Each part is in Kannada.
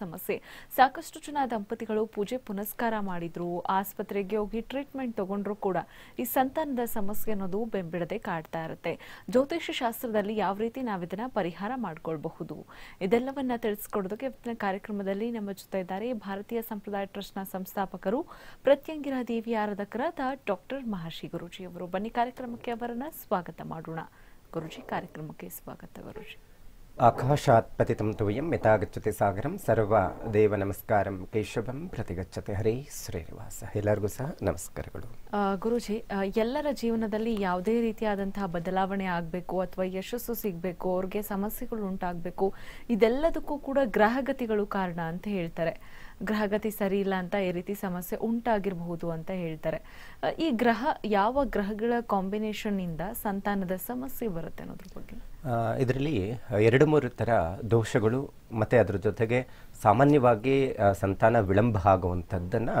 ಸಮಸ್ಯೆ ಸಾಕಷ್ಟು ಜನ ದಂಪತಿಗಳು ಪೂಜೆ ಪುನಸ್ಕಾರ ಮಾಡಿದ್ರು ಆಸ್ಪತ್ರೆಗೆ ಹೋಗಿ ಟ್ರೀಟ್ಮೆಂಟ್ ತಗೊಂಡ್ರು ಕೂಡ ಈ ಸಂತಾನದ ಸಮಸ್ಯೆ ಅನ್ನೋದು ಬೆಂಬಿಡದೆ ಕಾಡ್ತಾ ಇರುತ್ತೆ ಜ್ಯೋತಿಷ ಶಾಸ್ತ್ರದಲ್ಲಿ ಯಾವ ರೀತಿ ನಾವು ಇದನ್ನ ಪರಿಹಾರ ಮಾಡ್ಕೊಳ್ಬಹುದು ಇದೆಲ್ಲವನ್ನ ತಿಳಿಸ್ಕೊಡೋದಕ್ಕೆ ಇವತ್ತಿನ ಕಾರ್ಯಕ್ರಮದಲ್ಲಿ ನಮ್ಮ ಜೊತೆ ಇದ್ದಾರೆ ಭಾರತೀಯ ಸಂಪ್ರದಾಯ ಟ್ರಸ್ಟ್ನ ಸಂಸ್ಥಾಪಕರು ಪ್ರತ್ಯಂಗಿರ ದೇವಿ ಆರಾಧಕರಾದ ಡಾಕ್ಟರ್ ಮಹರ್ಷಿ ಗುರುಜಿ ಅವರು ಬನ್ನಿ ಕಾರ್ಯಕ್ರಮಕ್ಕೆ ಅವರನ್ನ ಸ್ವಾಗತ ಮಾಡೋಣ ಗುರುಜಿ ಕಾರ್ಯಕ್ರಮಕ್ಕೆ ಸ್ವಾಗತ ಗುರುಜಿ ಆಕಾಶಾತ್ पतितं तोयं ಯಥಾಗಚ್ಚತೆ ಸಾಗರಂ ಸರ್ವ ದೇವ ನಮಸ್ಕಾರಂ ಕೇಶವಂ ಪ್ರತಿಗಚ್ಚತೆ ಹರೇ ಶ್ರೀನಿವಾಸ ಎಲ್ಲರಿಗೂ ಸಹ ನಮಸ್ಕಾರಗಳು ಗುರುಜಿ ಎಲ್ಲರ ಜೀವನದಲ್ಲಿ ಯಾವುದೇ ರೀತಿಯಾದಂತಹ ಬದಲಾವಣೆ ಆಗಬೇಕು ಅಥವಾ ಯಶಸ್ಸು ಸಿಗಬೇಕು ಅವ್ರಿಗೆ ಸಮಸ್ಯೆಗಳು ಉಂಟಾಗಬೇಕು ಇದೆಲ್ಲದಕ್ಕೂ ಕೂಡ ಗ್ರಹಗತಿಗಳು ಕಾರಣ ಅಂತ ಹೇಳ್ತಾರೆ ಗ್ರಹಗತಿ ಸರಿ ಇಲ್ಲ ಅಂತ ಈ ರೀತಿ ಸಮಸ್ಯೆ ಉಂಟಾಗಿರಬಹುದು ಅಂತ ಹೇಳ್ತಾರೆ ಈ ಗ್ರಹ ಯಾವ ಗ್ರಹಗಳ ಕಾಂಬಿನೇಷನ್ನಿಂದ ಸಂತಾನದ ಸಮಸ್ಯೆ ಬರುತ್ತೆ ಅನ್ನೋದ್ರ ಬಗ್ಗೆ ಇದರಲ್ಲಿ ಎರಡು ಮೂರು ಥರ ದೋಷಗಳು ಮತ್ತು ಅದರ ಜೊತೆಗೆ ಸಾಮಾನ್ಯವಾಗಿ ಸಂತಾನ ವಿಳಂಬ ಆಗುವಂಥದ್ದನ್ನು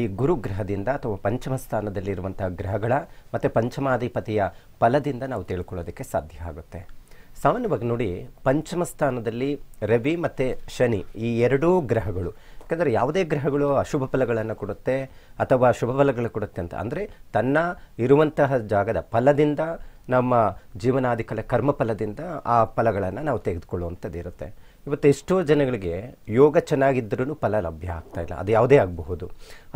ಈ ಗುರು ಗ್ರಹದಿಂದ ಅಥವಾ ಪಂಚಮ ಸ್ಥಾನದಲ್ಲಿರುವಂಥ ಗ್ರಹಗಳ ಮತ್ತು ಪಂಚಮಾಧಿಪತಿಯ ಫಲದಿಂದ ನಾವು ತಿಳ್ಕೊಳ್ಳೋದಕ್ಕೆ ಸಾಧ್ಯ ಆಗುತ್ತೆ ಸಾಮಾನ್ಯವಾಗಿ ನೋಡಿ ಪಂಚಮ ಸ್ಥಾನದಲ್ಲಿ ರವಿ ಮತ್ತು ಶನಿ ಈ ಎರಡೂ ಗ್ರಹಗಳು ಯಾಕಂದರೆ ಯಾವುದೇ ಗ್ರಹಗಳು ಅಶುಭ ಫಲಗಳನ್ನು ಕೊಡುತ್ತೆ ಅಥವಾ ಶುಭ ಫಲಗಳು ಕೊಡುತ್ತೆ ಅಂತ ಅಂದರೆ ತನ್ನ ಇರುವಂತಹ ಜಾಗದ ಫಲದಿಂದ ನಮ್ಮ ಜೀವನಾದಿ ಕರ್ಮಫಲದಿಂದ ಆ ಫಲಗಳನ್ನು ನಾವು ತೆಗೆದುಕೊಳ್ಳುವಂಥದ್ದು ಇರುತ್ತೆ ಇವತ್ತು ಎಷ್ಟೋ ಜನಗಳಿಗೆ ಯೋಗ ಚೆನ್ನಾಗಿದ್ರೂ ಫಲ ಲಭ್ಯ ಆಗ್ತಾ ಇಲ್ಲ ಅದು ಯಾವುದೇ ಆಗಬಹುದು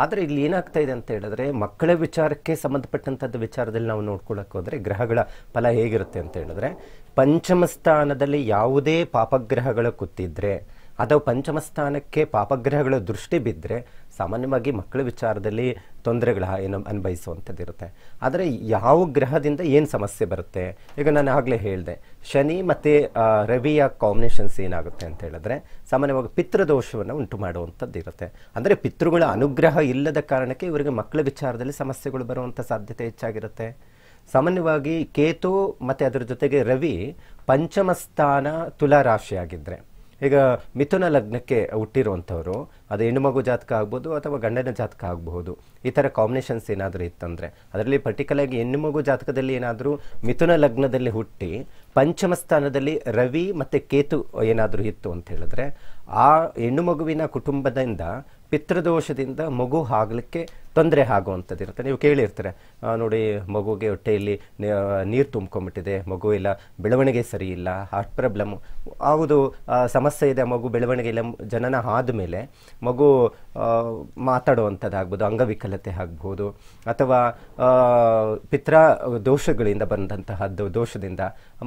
ಆದರೆ ಇಲ್ಲಿ ಏನಾಗ್ತಾ ಇದೆ ಅಂತ ಹೇಳಿದ್ರೆ ಮಕ್ಕಳ ವಿಚಾರಕ್ಕೆ ಸಂಬಂಧಪಟ್ಟಂಥದ್ದು ವಿಚಾರದಲ್ಲಿ ನಾವು ನೋಡ್ಕೊಳ್ಳೋಕೆ ಹೋದರೆ ಗ್ರಹಗಳ ಫಲ ಹೇಗಿರುತ್ತೆ ಅಂತ ಹೇಳಿದ್ರೆ ಪಂಚಮ ಸ್ಥಾನದಲ್ಲಿ ಯಾವುದೇ ಪಾಪಗ್ರಹಗಳು ಕೂತಿದ್ರೆ ಅಥವಾ ಪಂಚಮ ಸ್ಥಾನಕ್ಕೆ ಪಾಪಗ್ರಹಗಳ ದೃಷ್ಟಿ ಬಿದ್ದರೆ ಸಾಮಾನ್ಯವಾಗಿ ಮಕ್ಕಳ ವಿಚಾರದಲ್ಲಿ ತೊಂದರೆಗಳ ಏನು ಅನುಭವಿಸುವಂಥದ್ದು ಇರುತ್ತೆ ಆದರೆ ಯಾವ ಗ್ರಹದಿಂದ ಏನು ಸಮಸ್ಯೆ ಬರುತ್ತೆ ಈಗ ನಾನು ಆಗಲೇ ಹೇಳಿದೆ ಶನಿ ಮತ್ತು ರವಿಯ ಕಾಂಬಿನೇಷನ್ಸ್ ಏನಾಗುತ್ತೆ ಅಂತ ಹೇಳಿದ್ರೆ ಸಾಮಾನ್ಯವಾಗಿ ಪಿತೃದೋಷವನ್ನು ಉಂಟು ಮಾಡುವಂಥದ್ದು ಇರುತ್ತೆ ಅಂದರೆ ಪಿತೃಗಳ ಅನುಗ್ರಹ ಇಲ್ಲದ ಕಾರಣಕ್ಕೆ ಇವರಿಗೆ ಮಕ್ಕಳ ವಿಚಾರದಲ್ಲಿ ಸಮಸ್ಯೆಗಳು ಬರುವಂಥ ಸಾಧ್ಯತೆ ಹೆಚ್ಚಾಗಿರುತ್ತೆ ಸಾಮಾನ್ಯವಾಗಿ ಕೇತು ಮತ್ತು ಅದರ ಜೊತೆಗೆ ರವಿ ಪಂಚಮಸ್ಥಾನ ಸ್ಥಾನ ತುಲಾರಾಶಿಯಾಗಿದ್ದರೆ ಈಗ ಮಿಥುನ ಲಗ್ನಕ್ಕೆ ಹುಟ್ಟಿರುವಂಥವ್ರು ಅದು ಹೆಣ್ಣು ಮಗು ಜಾತಕ ಆಗ್ಬೋದು ಅಥವಾ ಗಂಡನ ಜಾತಕ ಆಗಬಹುದು ಈ ಥರ ಕಾಂಬಿನೇಷನ್ಸ್ ಏನಾದರೂ ಇತ್ತಂದರೆ ಅದರಲ್ಲಿ ಪರ್ಟಿಕ್ಯುಲಾಗಿ ಹೆಣ್ಣು ಮಗು ಜಾತಕದಲ್ಲಿ ಏನಾದರೂ ಮಿಥುನ ಲಗ್ನದಲ್ಲಿ ಹುಟ್ಟಿ ಪಂಚಮ ಸ್ಥಾನದಲ್ಲಿ ರವಿ ಮತ್ತು ಕೇತು ಏನಾದರೂ ಇತ್ತು ಅಂತ ಹೇಳಿದ್ರೆ ಆ ಹೆಣ್ಣು ಮಗುವಿನ ಕುಟುಂಬದಿಂದ ಪಿತೃದೋಷದಿಂದ ಮಗು ಆಗಲಿಕ್ಕೆ ತೊಂದರೆ ಆಗುವಂಥದ್ದು ಇರುತ್ತೆ ನೀವು ಕೇಳಿರ್ತಾರೆ ನೋಡಿ ಮಗುಗೆ ಹೊಟ್ಟೆಯಲ್ಲಿ ನೀರು ತುಂಬ್ಕೊಂಬಿಟ್ಟಿದೆ ಮಗು ಇಲ್ಲ ಬೆಳವಣಿಗೆ ಸರಿ ಇಲ್ಲ ಹಾರ್ಟ್ ಪ್ರಾಬ್ಲಮ್ ಹೌದು ಸಮಸ್ಯೆ ಇದೆ ಮಗು ಬೆಳವಣಿಗೆ ಇಲ್ಲ ಜನನ ಆದಮೇಲೆ ಮಗು ಮಾತಾಡುವಂಥದ್ದಾಗ್ಬೋದು ಅಂಗವಿಕಲತೆ ಆಗ್ಬೋದು ಅಥವಾ ಪಿತ್ರ ದೋಷಗಳಿಂದ ಬಂದಂತಹದ್ದು ದೋಷದಿಂದ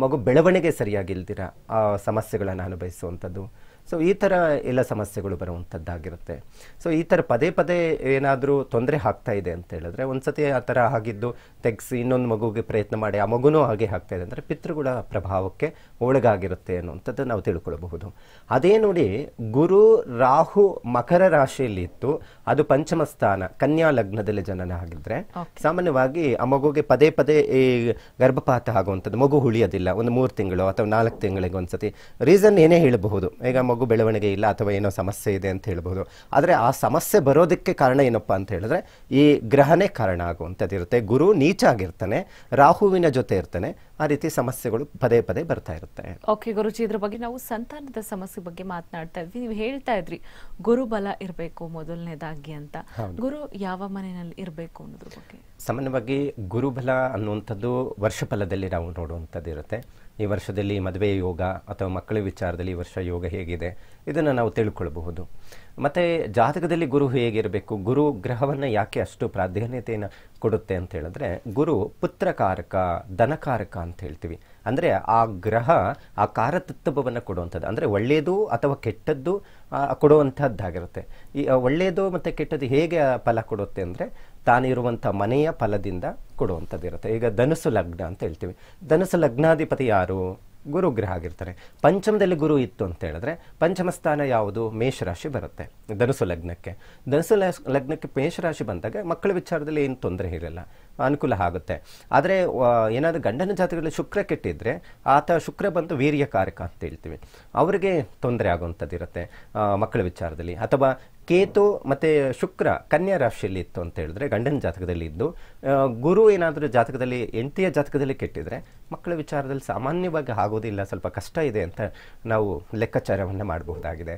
ಮಗು ಬೆಳವಣಿಗೆ ಸರಿಯಾಗಿಲ್ದಿರ ಆ ಸಮಸ್ಯೆಗಳನ್ನು ಅನುಭವಿಸುವಂಥದ್ದು ಸೊ ಈ ಥರ ಎಲ್ಲ ಸಮಸ್ಯೆಗಳು ಬರುವಂಥದ್ದಾಗಿರುತ್ತೆ ಸೊ ಈ ಥರ ಪದೇ ಪದೇ ಏನಾದರೂ ತೊಂದರೆ ಆಗ್ತಾ ಇದೆ ಅಂತ ಹೇಳಿದ್ರೆ ಒಂದು ಸತಿ ಆ ಥರ ಆಗಿದ್ದು ತೆಗ್ಸಿ ಇನ್ನೊಂದು ಮಗುಗೆ ಪ್ರಯತ್ನ ಮಾಡಿ ಆ ಮಗುನೂ ಹಾಗೆ ಆಗ್ತಾ ಇದೆ ಅಂದರೆ ಪಿತೃಗಳ ಪ್ರಭಾವಕ್ಕೆ ಒಳಗಾಗಿರುತ್ತೆ ಅನ್ನುವಂಥದ್ದು ನಾವು ತಿಳ್ಕೊಳ್ಬಹುದು ಅದೇ ನೋಡಿ ಗುರು ರಾಹು ಮಕರ ರಾಶಿಯಲ್ಲಿ ಇತ್ತು ಅದು ಪಂಚಮ ಸ್ಥಾನ ಕನ್ಯಾ ಲಗ್ನದಲ್ಲಿ ಜನನ ಆಗಿದ್ರೆ ಸಾಮಾನ್ಯವಾಗಿ ಆ ಮಗುಗೆ ಪದೇ ಪದೇ ಈ ಗರ್ಭಪಾತ ಆಗುವಂಥದ್ದು ಮಗು ಉಳಿಯೋದಿಲ್ಲ ಒಂದು ಮೂರು ತಿಂಗಳು ಅಥವಾ ನಾಲ್ಕು ತಿಂಗಳಿಗೆ ಒಂದ್ಸತಿ ರೀಸನ್ ಏನೇ ಹೇಳಬಹುದು ಈಗ ಮಗು ಮಗು ಬೆಳವಣಿಗೆ ಇಲ್ಲ ಅಥವಾ ಏನೋ ಸಮಸ್ಯೆ ಇದೆ ಅಂತ ಹೇಳ್ಬೋದು ಆದರೆ ಆ ಸಮಸ್ಯೆ ಬರೋದಕ್ಕೆ ಕಾರಣ ಏನಪ್ಪ ಅಂತ ಹೇಳಿದ್ರೆ ಈ ಗ್ರಹನೇ ಕಾರಣ ಇರುತ್ತೆ ಗುರು ನೀಚಾಗಿರ್ತಾನೆ ರಾಹುವಿನ ಜೊತೆ ಇರ್ತಾನೆ ಆ ರೀತಿ ಸಮಸ್ಯೆಗಳು ಪದೇ ಪದೇ ಬರ್ತಾ ಇರುತ್ತೆ ಓಕೆ ಗುರುಜಿ ಇದ್ರ ಬಗ್ಗೆ ನಾವು ಸಂತಾನದ ಸಮಸ್ಯೆ ಬಗ್ಗೆ ಮಾತನಾಡ್ತಾ ಇದ್ವಿ ನೀವು ಹೇಳ್ತಾ ಇದ್ರಿ ಗುರು ಬಲ ಇರಬೇಕು ಮೊದಲನೇದಾಗಿ ಅಂತ ಗುರು ಯಾವ ಮನೆಯಲ್ಲಿ ಇರಬೇಕು ಅನ್ನೋದ್ರ ಬಗ್ಗೆ ಸಾಮಾನ್ಯವಾಗಿ ಗುರುಬಲ ಅನ್ನುವಂಥದ್ದು ವರ್ಷಫಲದಲ್ಲಿ ನಾವು ನೋಡುವಂಥದ್ದು ಇರುತ್ತೆ ಈ ವರ್ಷದಲ್ಲಿ ಮದುವೆ ಯೋಗ ಅಥವಾ ಮಕ್ಕಳ ವಿಚಾರದಲ್ಲಿ ಈ ವರ್ಷ ಯೋಗ ಹೇಗಿದೆ ಇದನ್ನು ನಾವು ತಿಳ್ಕೊಳ್ಬಹುದು ಮತ್ತು ಜಾತಕದಲ್ಲಿ ಗುರು ಹೇಗಿರಬೇಕು ಗುರು ಗ್ರಹವನ್ನು ಯಾಕೆ ಅಷ್ಟು ಪ್ರಾಧಾನ್ಯತೆಯನ್ನು ಕೊಡುತ್ತೆ ಅಂತ ಹೇಳಿದ್ರೆ ಗುರು ಪುತ್ರಕಾರಕ ಧನಕಾರಕ ಅಂತ ಹೇಳ್ತೀವಿ ಅಂದರೆ ಆ ಗ್ರಹ ಆ ಕಾರತತ್ವವನ್ನು ಕೊಡುವಂಥದ್ದು ಅಂದರೆ ಒಳ್ಳೆಯದು ಅಥವಾ ಕೆಟ್ಟದ್ದು ಕೊಡುವಂಥದ್ದಾಗಿರುತ್ತೆ ಈ ಒಳ್ಳೆಯದು ಮತ್ತು ಕೆಟ್ಟದ್ದು ಹೇಗೆ ಫಲ ಕೊಡುತ್ತೆ ಅಂದರೆ ತಾನಿರುವಂಥ ಮನೆಯ ಫಲದಿಂದ ಕೊಡುವಂಥದ್ದಿರುತ್ತೆ ಈಗ ಧನುಸು ಲಗ್ನ ಅಂತ ಹೇಳ್ತೀವಿ ಧನುಸು ಲಗ್ನಾಧಿಪತಿ ಯಾರು ಗುರುಗ್ರಹ ಆಗಿರ್ತಾರೆ ಪಂಚಮದಲ್ಲಿ ಗುರು ಇತ್ತು ಅಂತ ಹೇಳಿದ್ರೆ ಪಂಚಮ ಸ್ಥಾನ ಯಾವುದು ಮೇಷರಾಶಿ ಬರುತ್ತೆ ಧನುಸು ಲಗ್ನಕ್ಕೆ ಧನುಸು ಲಗ್ನಕ್ಕೆ ಮೇಷರಾಶಿ ಬಂದಾಗ ಮಕ್ಕಳ ವಿಚಾರದಲ್ಲಿ ಏನು ತೊಂದರೆ ಇರಲ್ಲ ಅನುಕೂಲ ಆಗುತ್ತೆ ಆದರೆ ಏನಾದರೂ ಗಂಡನ ಜಾತಿಗಳಲ್ಲಿ ಶುಕ್ರ ಕೆಟ್ಟಿದ್ರೆ ಆತ ಶುಕ್ರ ಬಂದು ವೀರ್ಯಕಾರಕ ಅಂತ ಹೇಳ್ತೀವಿ ಅವರಿಗೆ ತೊಂದರೆ ಆಗುವಂಥದ್ದಿರುತ್ತೆ ಮಕ್ಕಳ ವಿಚಾರದಲ್ಲಿ ಅಥವಾ ಕೇತು ಮತ್ತು ಶುಕ್ರ ಕನ್ಯಾ ರಾಶಿಯಲ್ಲಿ ಇತ್ತು ಅಂತ ಹೇಳಿದ್ರೆ ಗಂಡನ ಜಾತಕದಲ್ಲಿ ಇದ್ದು ಗುರು ಏನಾದರೂ ಜಾತಕದಲ್ಲಿ ಎಂಟಿಯ ಜಾತಕದಲ್ಲಿ ಕೆಟ್ಟಿದ್ರೆ ಮಕ್ಕಳ ವಿಚಾರದಲ್ಲಿ ಸಾಮಾನ್ಯವಾಗಿ ಆಗೋದಿಲ್ಲ ಸ್ವಲ್ಪ ಕಷ್ಟ ಇದೆ ಅಂತ ನಾವು ಲೆಕ್ಕಾಚಾರವನ್ನು ಮಾಡಬಹುದಾಗಿದೆ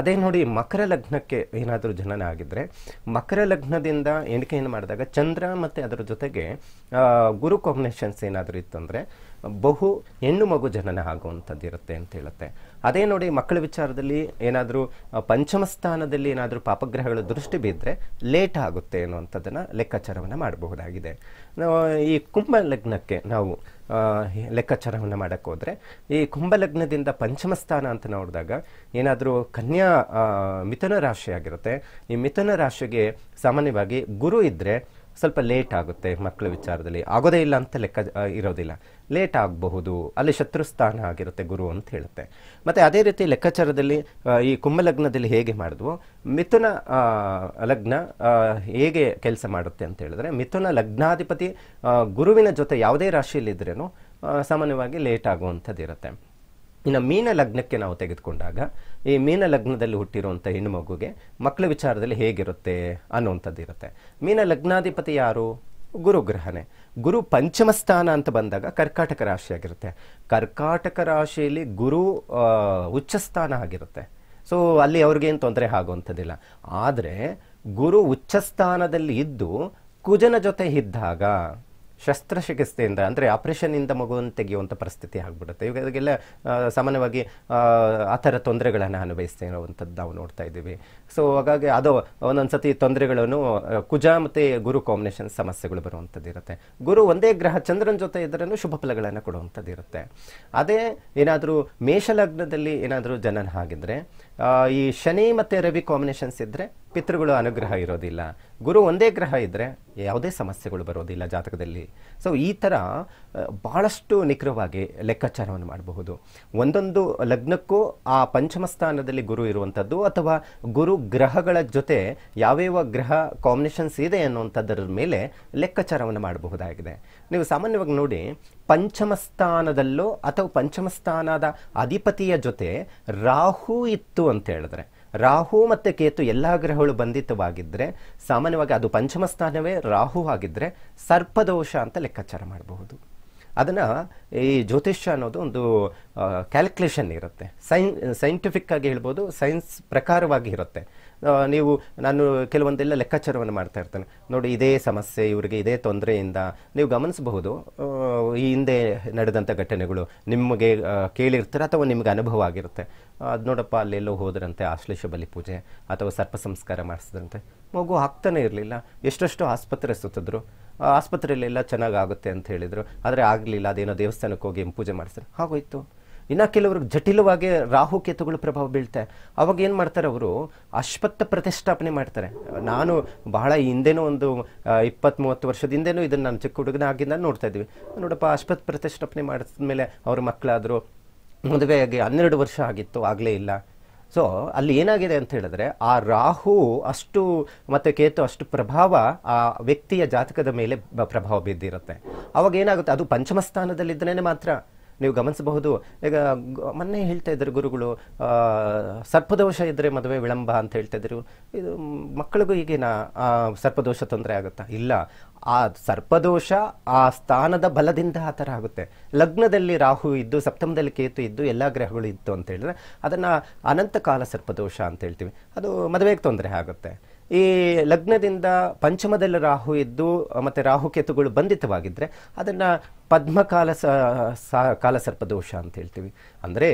ಅದೇ ನೋಡಿ ಮಕರ ಲಗ್ನಕ್ಕೆ ಏನಾದರೂ ಜನನ ಆಗಿದ್ದರೆ ಮಕರ ಲಗ್ನದಿಂದ ಎಣಿಕೆಯನ್ನು ಮಾಡಿದಾಗ ಚಂದ್ರ ಮತ್ತು ಅದರ ಜೊತೆಗೆ ಗುರು ಕಾಂಬಿನೇಷನ್ಸ್ ಏನಾದರೂ ಇತ್ತು ಅಂದರೆ ಬಹು ಹೆಣ್ಣು ಮಗು ಜನನ ಆಗುವಂಥದ್ದು ಇರುತ್ತೆ ಅಂತ ಹೇಳುತ್ತೆ ಅದೇ ನೋಡಿ ಮಕ್ಕಳ ವಿಚಾರದಲ್ಲಿ ಏನಾದರೂ ಪಂಚಮ ಸ್ಥಾನದಲ್ಲಿ ಏನಾದರೂ ಪಾಪಗ್ರಹಗಳ ದೃಷ್ಟಿ ಬಿದ್ದರೆ ಲೇಟ್ ಆಗುತ್ತೆ ಅನ್ನುವಂಥದ್ದನ್ನು ಲೆಕ್ಕಾಚಾರವನ್ನು ಮಾಡಬಹುದಾಗಿದೆ ಈ ಕುಂಭ ಲಗ್ನಕ್ಕೆ ನಾವು ಲೆಕ್ಕಾಚಾರವನ್ನು ಮಾಡೋಕ್ಕೆ ಹೋದರೆ ಈ ಕುಂಭಲಗ್ನದಿಂದ ಪಂಚಮ ಸ್ಥಾನ ಅಂತ ನೋಡಿದಾಗ ಏನಾದರೂ ಕನ್ಯಾ ಮಿಥುನ ರಾಶಿಯಾಗಿರುತ್ತೆ ಆಗಿರುತ್ತೆ ಈ ಮಿಥುನ ರಾಶಿಗೆ ಸಾಮಾನ್ಯವಾಗಿ ಗುರು ಇದ್ದರೆ ಸ್ವಲ್ಪ ಲೇಟ್ ಆಗುತ್ತೆ ಮಕ್ಕಳ ವಿಚಾರದಲ್ಲಿ ಆಗೋದೇ ಇಲ್ಲ ಅಂತ ಲೆಕ್ಕ ಇರೋದಿಲ್ಲ ಲೇಟ್ ಆಗಬಹುದು ಅಲ್ಲಿ ಶತ್ರುಸ್ಥಾನ ಆಗಿರುತ್ತೆ ಗುರು ಅಂತ ಹೇಳುತ್ತೆ ಮತ್ತು ಅದೇ ರೀತಿ ಲೆಕ್ಕಾಚಾರದಲ್ಲಿ ಈ ಕುಂಭಲಗ್ನದಲ್ಲಿ ಹೇಗೆ ಮಾಡಿದ್ವು ಮಿಥುನ ಲಗ್ನ ಹೇಗೆ ಕೆಲಸ ಮಾಡುತ್ತೆ ಅಂತ ಹೇಳಿದ್ರೆ ಮಿಥುನ ಲಗ್ನಾಧಿಪತಿ ಗುರುವಿನ ಜೊತೆ ಯಾವುದೇ ರಾಶಿಯಲ್ಲಿದ್ರೇನೂ ಸಾಮಾನ್ಯವಾಗಿ ಲೇಟ್ ಆಗುವಂಥದ್ದು ಇರುತ್ತೆ ಇನ್ನು ಮೀನ ಲಗ್ನಕ್ಕೆ ನಾವು ತೆಗೆದುಕೊಂಡಾಗ ಈ ಮೀನ ಲಗ್ನದಲ್ಲಿ ಹುಟ್ಟಿರುವಂಥ ಹೆಣ್ಣು ಮಗುಗೆ ಮಕ್ಕಳ ವಿಚಾರದಲ್ಲಿ ಹೇಗಿರುತ್ತೆ ಅನ್ನುವಂಥದ್ದು ಇರುತ್ತೆ ಮೀನ ಲಗ್ನಾಧಿಪತಿ ಯಾರು ಗುರುಗ್ರಹಣೆ ಗುರು ಪಂಚಮ ಸ್ಥಾನ ಅಂತ ಬಂದಾಗ ಕರ್ಕಾಟಕ ರಾಶಿಯಾಗಿರುತ್ತೆ ಕರ್ಕಾಟಕ ರಾಶಿಯಲ್ಲಿ ಗುರು ಉಚ್ಚ ಸ್ಥಾನ ಆಗಿರುತ್ತೆ ಸೊ ಅಲ್ಲಿ ಅವ್ರಿಗೇನು ತೊಂದರೆ ಆಗುವಂಥದ್ದಿಲ್ಲ ಆದರೆ ಗುರು ಉಚ್ಚಸ್ಥಾನದಲ್ಲಿ ಇದ್ದು ಕುಜನ ಜೊತೆ ಇದ್ದಾಗ ಶಸ್ತ್ರಚಿಕಿತ್ಸೆಯಿಂದ ಅಂದರೆ ಆಪ್ರೇಷನಿಂದ ಮಗುವನ್ನು ತೆಗೆಯುವಂಥ ಪರಿಸ್ಥಿತಿ ಆಗಿಬಿಡುತ್ತೆ ಇವಾಗೆಲ್ಲ ಸಾಮಾನ್ಯವಾಗಿ ಆ ಥರ ತೊಂದರೆಗಳನ್ನು ಇರುವಂಥದ್ದು ನಾವು ನೋಡ್ತಾ ಇದ್ದೀವಿ ಸೊ ಹಾಗಾಗಿ ಅದು ಒಂದೊಂದು ಸತಿ ತೊಂದರೆಗಳನ್ನು ಕುಜ ಮತ್ತು ಗುರು ಕಾಂಬಿನೇಷನ್ ಸಮಸ್ಯೆಗಳು ಬರುವಂಥದ್ದು ಇರುತ್ತೆ ಗುರು ಒಂದೇ ಗ್ರಹ ಚಂದ್ರನ ಜೊತೆ ಇದ್ರೂ ಶುಭ ಫಲಗಳನ್ನು ಕೊಡುವಂಥದ್ದು ಇರುತ್ತೆ ಅದೇ ಏನಾದರೂ ಮೇಷಲಗ್ನದಲ್ಲಿ ಏನಾದರೂ ಜನನ ಹಾಗಿದ್ದರೆ ಈ ಶನಿ ಮತ್ತು ರವಿ ಕಾಂಬಿನೇಷನ್ಸ್ ಇದ್ದರೆ ಪಿತೃಗಳು ಅನುಗ್ರಹ ಇರೋದಿಲ್ಲ ಗುರು ಒಂದೇ ಗ್ರಹ ಇದ್ದರೆ ಯಾವುದೇ ಸಮಸ್ಯೆಗಳು ಬರೋದಿಲ್ಲ ಜಾತಕದಲ್ಲಿ ಸೊ ಈ ಥರ ಭಾಳಷ್ಟು ನಿಖರವಾಗಿ ಲೆಕ್ಕಾಚಾರವನ್ನು ಮಾಡಬಹುದು ಒಂದೊಂದು ಲಗ್ನಕ್ಕೂ ಆ ಪಂಚಮ ಸ್ಥಾನದಲ್ಲಿ ಗುರು ಇರುವಂಥದ್ದು ಅಥವಾ ಗುರು ಗ್ರಹಗಳ ಜೊತೆ ಯಾವ್ಯಾವ ಗ್ರಹ ಕಾಂಬಿನೇಷನ್ಸ್ ಇದೆ ಅನ್ನುವಂಥದ್ದರ ಮೇಲೆ ಲೆಕ್ಕಾಚಾರವನ್ನು ಮಾಡಬಹುದಾಗಿದೆ ನೀವು ಸಾಮಾನ್ಯವಾಗಿ ನೋಡಿ ಪಂಚಮಸ್ಥಾನದಲ್ಲೋ ಸ್ಥಾನದಲ್ಲೋ ಅಥವಾ ಪಂಚಮಸ್ಥಾನದ ಸ್ಥಾನದ ಅಧಿಪತಿಯ ಜೊತೆ ರಾಹು ಇತ್ತು ಅಂತ ಹೇಳಿದ್ರೆ ರಾಹು ಮತ್ತು ಕೇತು ಎಲ್ಲ ಗ್ರಹಗಳು ಬಂಧಿತವಾಗಿದ್ದರೆ ಸಾಮಾನ್ಯವಾಗಿ ಅದು ಪಂಚಮ ಸ್ಥಾನವೇ ರಾಹು ಆಗಿದ್ದರೆ ಸರ್ಪದೋಷ ಅಂತ ಲೆಕ್ಕಾಚಾರ ಮಾಡಬಹುದು ಅದನ್ನು ಈ ಜ್ಯೋತಿಷ್ಯ ಅನ್ನೋದು ಒಂದು ಕ್ಯಾಲ್ಕುಲೇಷನ್ ಇರುತ್ತೆ ಸೈನ್ ಸೈಂಟಿಫಿಕ್ ಆಗಿ ಹೇಳ್ಬೋದು ಸೈನ್ಸ್ ಪ್ರಕಾರವಾಗಿ ಇರುತ್ತೆ ನೀವು ನಾನು ಕೆಲವೊಂದೆಲ್ಲ ಲೆಕ್ಕಾಚಾರವನ್ನು ಮಾಡ್ತಾ ಇರ್ತೇನೆ ನೋಡಿ ಇದೇ ಸಮಸ್ಯೆ ಇವರಿಗೆ ಇದೇ ತೊಂದರೆಯಿಂದ ನೀವು ಗಮನಿಸಬಹುದು ಈ ಹಿಂದೆ ನಡೆದಂಥ ಘಟನೆಗಳು ನಿಮಗೆ ಕೇಳಿರ್ತಾರೆ ಅಥವಾ ನಿಮಗೆ ಅನುಭವ ಆಗಿರುತ್ತೆ ಅದು ನೋಡಪ್ಪ ಅಲ್ಲೆಲ್ಲೋ ಹೋದ್ರಂತೆ ಆಶ್ಲೇಷ ಬಲಿ ಪೂಜೆ ಅಥವಾ ಸರ್ಪ ಸಂಸ್ಕಾರ ಮಾಡಿಸಿದ್ರಂತೆ ಮಗು ಆಗ್ತಾನೆ ಇರಲಿಲ್ಲ ಎಷ್ಟೆಷ್ಟು ಆಸ್ಪತ್ರೆ ಸುತ್ತಿದ್ರು ಆಸ್ಪತ್ರೆಯಲ್ಲೆಲ್ಲ ಚೆನ್ನಾಗಾಗುತ್ತೆ ಅಂತ ಹೇಳಿದರು ಆದರೆ ಆಗಲಿಲ್ಲ ಅದೇನೋ ದೇವಸ್ಥಾನಕ್ಕೆ ಹೋಗಿ ಪೂಜೆ ಮಾಡಿಸ್ತಾರೆ ಹಾಗೋಯ್ತು ಇನ್ನು ಕೆಲವ್ರಿಗೆ ಜಟಿಲವಾಗಿ ರಾಹು ಕೇತುಗಳು ಪ್ರಭಾವ ಬೀಳ್ತೆ ಅವಾಗ ಏನು ಮಾಡ್ತಾರೆ ಅವರು ಅಶ್ವತ್ಥ ಪ್ರತಿಷ್ಠಾಪನೆ ಮಾಡ್ತಾರೆ ನಾನು ಬಹಳ ಹಿಂದೆನೂ ಒಂದು ಇಪ್ಪತ್ತು ಮೂವತ್ತು ವರ್ಷದ ಇದನ್ನು ನಾನು ಚಿಕ್ಕ ಹುಡುಗನ ಆಗಿಂದ ನೋಡ್ತಾ ಇದ್ವಿ ನೋಡಪ್ಪ ಅಶ್ವತ್ ಪ್ರತಿಷ್ಠಾಪನೆ ಮಾಡಿದ್ಮೇಲೆ ಅವ್ರ ಮಕ್ಕಳಾದರು ಮದುವೆಯಾಗಿ ಹನ್ನೆರಡು ವರ್ಷ ಆಗಿತ್ತು ಆಗಲೇ ಇಲ್ಲ ಸೊ ಅಲ್ಲಿ ಏನಾಗಿದೆ ಅಂತ ಹೇಳಿದ್ರೆ ಆ ರಾಹು ಅಷ್ಟು ಮತ್ತು ಕೇತು ಅಷ್ಟು ಪ್ರಭಾವ ಆ ವ್ಯಕ್ತಿಯ ಜಾತಕದ ಮೇಲೆ ಪ್ರಭಾವ ಬಿದ್ದಿರುತ್ತೆ ಅವಾಗ ಏನಾಗುತ್ತೆ ಅದು ಪಂಚಮ ಮಾತ್ರ ನೀವು ಗಮನಿಸಬಹುದು ಈಗ ಮೊನ್ನೆ ಹೇಳ್ತಾ ಇದ್ದರು ಗುರುಗಳು ಸರ್ಪದೋಷ ಇದ್ದರೆ ಮದುವೆ ವಿಳಂಬ ಅಂತ ಹೇಳ್ತಾ ಇದ್ರು ಇದು ಮಕ್ಕಳಿಗೂ ಈಗಿನ ಸರ್ಪದೋಷ ತೊಂದರೆ ಆಗುತ್ತಾ ಇಲ್ಲ ಆ ಸರ್ಪದೋಷ ಆ ಸ್ಥಾನದ ಬಲದಿಂದ ಆ ಥರ ಆಗುತ್ತೆ ಲಗ್ನದಲ್ಲಿ ರಾಹು ಇದ್ದು ಸಪ್ತಮದಲ್ಲಿ ಕೇತು ಇದ್ದು ಎಲ್ಲ ಗ್ರಹಗಳು ಇತ್ತು ಅಂತ ಹೇಳಿದ್ರೆ ಅದನ್ನು ಅನಂತಕಾಲ ಸರ್ಪದೋಷ ಅಂತ ಹೇಳ್ತೀವಿ ಅದು ಮದುವೆಗೆ ತೊಂದರೆ ಆಗುತ್ತೆ ಈ ಲಗ್ನದಿಂದ ಪಂಚಮದಲ್ಲಿ ರಾಹು ಇದ್ದು ಮತ್ತು ರಾಹುಕೇತುಗಳು ಬಂಧಿತವಾಗಿದ್ದರೆ ಅದನ್ನು ಪದ್ಮಕಾಲ ಕಾಲಸರ್ಪ ದೋಷ ಅಂತ ಹೇಳ್ತೀವಿ ಅಂದರೆ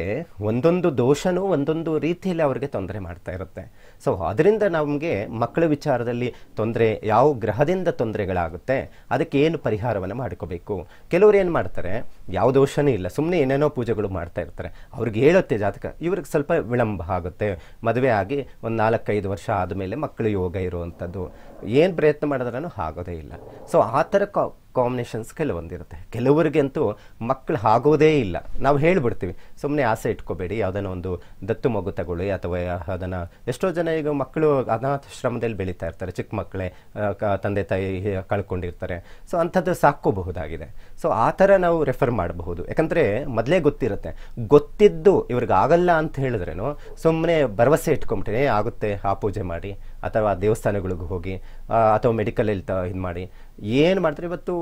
ಒಂದೊಂದು ದೋಷನೂ ಒಂದೊಂದು ರೀತಿಯಲ್ಲಿ ಅವರಿಗೆ ತೊಂದರೆ ಮಾಡ್ತಾ ಇರುತ್ತೆ ಸೊ ಅದರಿಂದ ನಮಗೆ ಮಕ್ಕಳ ವಿಚಾರದಲ್ಲಿ ತೊಂದರೆ ಯಾವ ಗ್ರಹದಿಂದ ತೊಂದರೆಗಳಾಗುತ್ತೆ ಅದಕ್ಕೆ ಏನು ಪರಿಹಾರವನ್ನು ಮಾಡ್ಕೋಬೇಕು ಕೆಲವರು ಏನು ಮಾಡ್ತಾರೆ ಯಾವ ದೋಷವೂ ಇಲ್ಲ ಸುಮ್ಮನೆ ಏನೇನೋ ಪೂಜೆಗಳು ಮಾಡ್ತಾ ಇರ್ತಾರೆ ಅವ್ರಿಗೆ ಹೇಳುತ್ತೆ ಜಾತಕ ಇವ್ರಿಗೆ ಸ್ವಲ್ಪ ವಿಳಂಬ ಆಗುತ್ತೆ ಮದುವೆ ಆಗಿ ಒಂದು ನಾಲ್ಕೈದು ವರ್ಷ ಆದಮೇಲೆ ಮಕ್ಕಳು ಯೋಗ ಇರುವಂಥದ್ದು ಏನು ಪ್ರಯತ್ನ ಮಾಡಿದ್ರೂ ಆಗೋದೇ ಇಲ್ಲ ಸೊ ಆ ಥರ ಕಾ ಕಾಂಬಿನೇಷನ್ಸ್ ಕೆಲವೊಂದಿರುತ್ತೆ ಅಂತೂ ಮಕ್ಕಳು ಆಗೋದೇ ಇಲ್ಲ ನಾವು ಹೇಳಿಬಿಡ್ತೀವಿ ಸುಮ್ಮನೆ ಆಸೆ ಇಟ್ಕೋಬೇಡಿ ಯಾವುದನ್ನ ಒಂದು ದತ್ತು ಮಗು ತಗೊಳ್ಳಿ ಅಥವಾ ಅದನ್ನು ಎಷ್ಟೋ ಜನ ಈಗ ಮಕ್ಕಳು ಅನಾಥ ಶ್ರಮದಲ್ಲಿ ಬೆಳೀತಾ ಇರ್ತಾರೆ ಚಿಕ್ಕ ಮಕ್ಕಳೇ ತಂದೆ ತಾಯಿ ಕಳ್ಕೊಂಡಿರ್ತಾರೆ ಸೊ ಅಂಥದ್ದು ಸಾಕೋಬಹುದಾಗಿದೆ ಸೊ ಆ ಥರ ನಾವು ರೆಫರ್ ಮಾಡಬಹುದು ಯಾಕಂದರೆ ಮೊದಲೇ ಗೊತ್ತಿರುತ್ತೆ ಗೊತ್ತಿದ್ದು ಇವ್ರಿಗೆ ಆಗಲ್ಲ ಅಂತ ಹೇಳಿದ್ರೇನು ಸುಮ್ಮನೆ ಭರವಸೆ ಇಟ್ಕೊಂಬಿಟ್ಟಿನಿ ಆಗುತ್ತೆ ಆ ಪೂಜೆ ಮಾಡಿ ಅಥವಾ ದೇವಸ್ಥಾನಗಳಿಗೂ ಹೋಗಿ ಅಥವಾ ಮೆಡಿಕಲ್ ತ ಇದು ಮಾಡಿ ಏನು ಮಾಡ್ತಾರೆ ಇವತ್ತು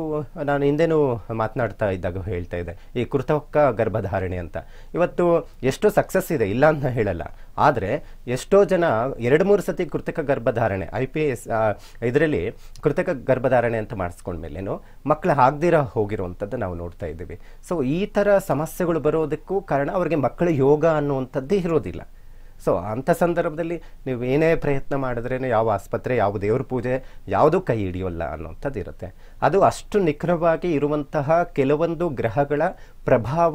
ನಾನು ಹಿಂದೇನು ಮಾತನಾಡ್ತಾ ಇದ್ದಾಗ ಹೇಳ್ತಾ ಇದ್ದೆ ಈ ಕೃತಕ ಗರ್ಭಧಾರಣೆ ಅಂತ ಇವತ್ತು ಎಷ್ಟೋ ಸಕ್ಸಸ್ ಇದೆ ಇಲ್ಲ ಅಂತ ಹೇಳಲ್ಲ ಆದರೆ ಎಷ್ಟೋ ಜನ ಎರಡು ಮೂರು ಸತಿ ಕೃತಕ ಗರ್ಭಧಾರಣೆ ಐ ಪಿ ಎಸ್ ಇದರಲ್ಲಿ ಕೃತಕ ಗರ್ಭಧಾರಣೆ ಅಂತ ಮಾಡಿಸ್ಕೊಂಡ್ಮೇಲೇನು ಮಕ್ಕಳು ಹೋಗಿರೋ ಹೋಗಿರುವಂಥದ್ದು ನಾವು ನೋಡ್ತಾ ಇದ್ದೀವಿ ಸೊ ಈ ಥರ ಸಮಸ್ಯೆಗಳು ಬರೋದಕ್ಕೂ ಕಾರಣ ಅವರಿಗೆ ಮಕ್ಕಳ ಯೋಗ ಅನ್ನುವಂಥದ್ದೇ ಇರೋದಿಲ್ಲ ಸೊ ಅಂಥ ಸಂದರ್ಭದಲ್ಲಿ ನೀವು ಏನೇ ಪ್ರಯತ್ನ ಮಾಡಿದ್ರೇ ಯಾವ ಆಸ್ಪತ್ರೆ ಯಾವ ದೇವ್ರ ಪೂಜೆ ಯಾವುದೂ ಕೈ ಹಿಡಿಯೋಲ್ಲ ಅನ್ನೋಂಥದ್ದು ಇರುತ್ತೆ ಅದು ಅಷ್ಟು ನಿಖರವಾಗಿ ಇರುವಂತಹ ಕೆಲವೊಂದು ಗ್ರಹಗಳ ಪ್ರಭಾವ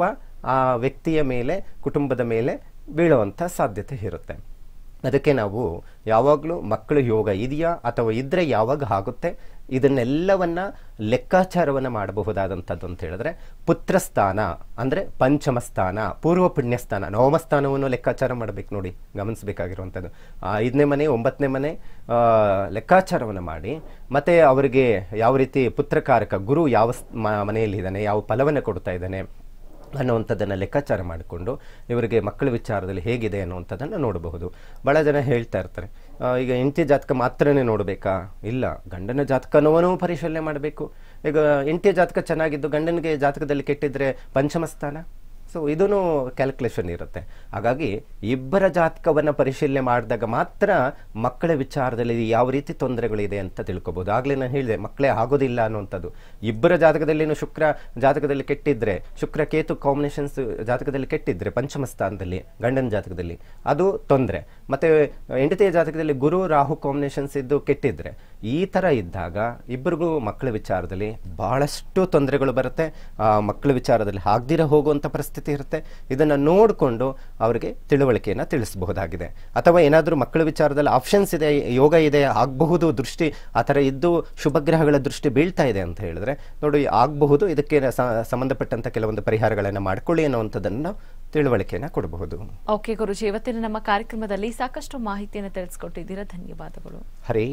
ಆ ವ್ಯಕ್ತಿಯ ಮೇಲೆ ಕುಟುಂಬದ ಮೇಲೆ ಬೀಳುವಂಥ ಸಾಧ್ಯತೆ ಇರುತ್ತೆ ಅದಕ್ಕೆ ನಾವು ಯಾವಾಗಲೂ ಮಕ್ಕಳು ಯೋಗ ಇದೆಯಾ ಅಥವಾ ಇದ್ದರೆ ಯಾವಾಗ ಆಗುತ್ತೆ ಇದನ್ನೆಲ್ಲವನ್ನು ಲೆಕ್ಕಾಚಾರವನ್ನು ಮಾಡಬಹುದಾದಂಥದ್ದು ಅಂತ ಹೇಳಿದ್ರೆ ಪುತ್ರಸ್ಥಾನ ಅಂದರೆ ಪಂಚಮ ಸ್ಥಾನ ಪೂರ್ವ ಪುಣ್ಯಸ್ಥಾನ ನವಮಸ್ಥಾನವನ್ನು ಲೆಕ್ಕಾಚಾರ ಮಾಡಬೇಕು ನೋಡಿ ಗಮನಿಸಬೇಕಾಗಿರುವಂಥದ್ದು ಐದನೇ ಮನೆ ಒಂಬತ್ತನೇ ಮನೆ ಲೆಕ್ಕಾಚಾರವನ್ನು ಮಾಡಿ ಮತ್ತು ಅವರಿಗೆ ಯಾವ ರೀತಿ ಪುತ್ರಕಾರಕ ಗುರು ಯಾವ ಇದ್ದಾನೆ ಯಾವ ಫಲವನ್ನು ಕೊಡ್ತಾ ಇದ್ದಾನೆ ಅನ್ನುವಂಥದ್ದನ್ನು ಲೆಕ್ಕಾಚಾರ ಮಾಡಿಕೊಂಡು ಇವರಿಗೆ ಮಕ್ಕಳ ವಿಚಾರದಲ್ಲಿ ಹೇಗಿದೆ ಅನ್ನುವಂಥದ್ದನ್ನು ನೋಡಬಹುದು ಭಾಳ ಜನ ಹೇಳ್ತಾ ಇರ್ತಾರೆ ಈಗ ಎಂಟಿ ಜಾತಕ ಮಾತ್ರನೇ ನೋಡಬೇಕಾ ಇಲ್ಲ ಗಂಡನ ಜಾತಕನವನೂ ಪರಿಶೀಲನೆ ಮಾಡಬೇಕು ಈಗ ಎಂಟಿ ಜಾತಕ ಚೆನ್ನಾಗಿದ್ದು ಗಂಡನಿಗೆ ಜಾತಕದಲ್ಲಿ ಕೆಟ್ಟಿದ್ರೆ ಪಂಚಮಸ್ಥಾನ ಸೊ ಇದೂ ಕ್ಯಾಲ್ಕುಲೇಷನ್ ಇರುತ್ತೆ ಹಾಗಾಗಿ ಇಬ್ಬರ ಜಾತಕವನ್ನು ಪರಿಶೀಲನೆ ಮಾಡಿದಾಗ ಮಾತ್ರ ಮಕ್ಕಳ ವಿಚಾರದಲ್ಲಿ ಯಾವ ರೀತಿ ತೊಂದರೆಗಳಿದೆ ಅಂತ ತಿಳ್ಕೊಬೋದು ಆಗಲೇ ನಾನು ಹೇಳಿದೆ ಮಕ್ಕಳೇ ಆಗೋದಿಲ್ಲ ಅನ್ನುವಂಥದ್ದು ಇಬ್ಬರ ಜಾತಕದಲ್ಲಿನೂ ಶುಕ್ರ ಜಾತಕದಲ್ಲಿ ಕೆಟ್ಟಿದ್ದರೆ ಶುಕ್ರ ಕೇತು ಕಾಂಬಿನೇಷನ್ಸ್ ಜಾತಕದಲ್ಲಿ ಕೆಟ್ಟಿದ್ದರೆ ಪಂಚಮ ಸ್ಥಾನದಲ್ಲಿ ಗಂಡನ ಜಾತಕದಲ್ಲಿ ಅದು ತೊಂದರೆ ಮತ್ತು ಹೆಂಡತಿಯ ಜಾತಕದಲ್ಲಿ ಗುರು ರಾಹು ಕಾಂಬಿನೇಷನ್ಸ್ ಇದ್ದು ಕೆಟ್ಟಿದ್ದರೆ ಈ ಥರ ಇದ್ದಾಗ ಇಬ್ಬರಿಗೂ ಮಕ್ಕಳ ವಿಚಾರದಲ್ಲಿ ಭಾಳಷ್ಟು ತೊಂದರೆಗಳು ಬರುತ್ತೆ ಮಕ್ಕಳ ವಿಚಾರದಲ್ಲಿ ಆಗ್ದಿರ ಹೋಗುವಂಥ ಪರಿಸ್ಥಿತಿ ಮಾಹಿತಿ ಇರುತ್ತೆ ಇದನ್ನು ನೋಡಿಕೊಂಡು ಅವರಿಗೆ ತಿಳುವಳಿಕೆಯನ್ನು ತಿಳಿಸಬಹುದಾಗಿದೆ ಅಥವಾ ಏನಾದರೂ ಮಕ್ಕಳ ವಿಚಾರದಲ್ಲಿ ಆಪ್ಷನ್ಸ್ ಇದೆ ಯೋಗ ಇದೆ ಆಗಬಹುದು ದೃಷ್ಟಿ ಆ ಥರ ಇದ್ದು ಶುಭಗ್ರಹಗಳ ದೃಷ್ಟಿ ಬೀಳ್ತಾ ಇದೆ ಅಂತ ಹೇಳಿದ್ರೆ ನೋಡಿ ಆಗಬಹುದು ಇದಕ್ಕೆ ಸಂಬಂಧಪಟ್ಟಂತ ಕೆಲವೊಂದು ಪರಿಹಾರಗಳನ್ನು ಮಾಡಿಕೊಳ್ಳಿ ಅನ್ನುವಂಥದ್ದನ್ನು ತಿಳುವಳಿಕೆಯನ್ನು ಕೊಡಬಹುದು ಓಕೆ ಗುರುಜಿ ಇವತ್ತಿನ ನಮ್ಮ ಕಾರ್ಯಕ್ರಮದಲ್ಲಿ ಸಾಕಷ್ಟು ಮಾಹಿತಿಯನ್ನು ತಿಳಿಸ್ಕೊಟ್ಟಿದ್ದೀರಾ ಧನ್ಯವಾದಗಳು ಹರಿ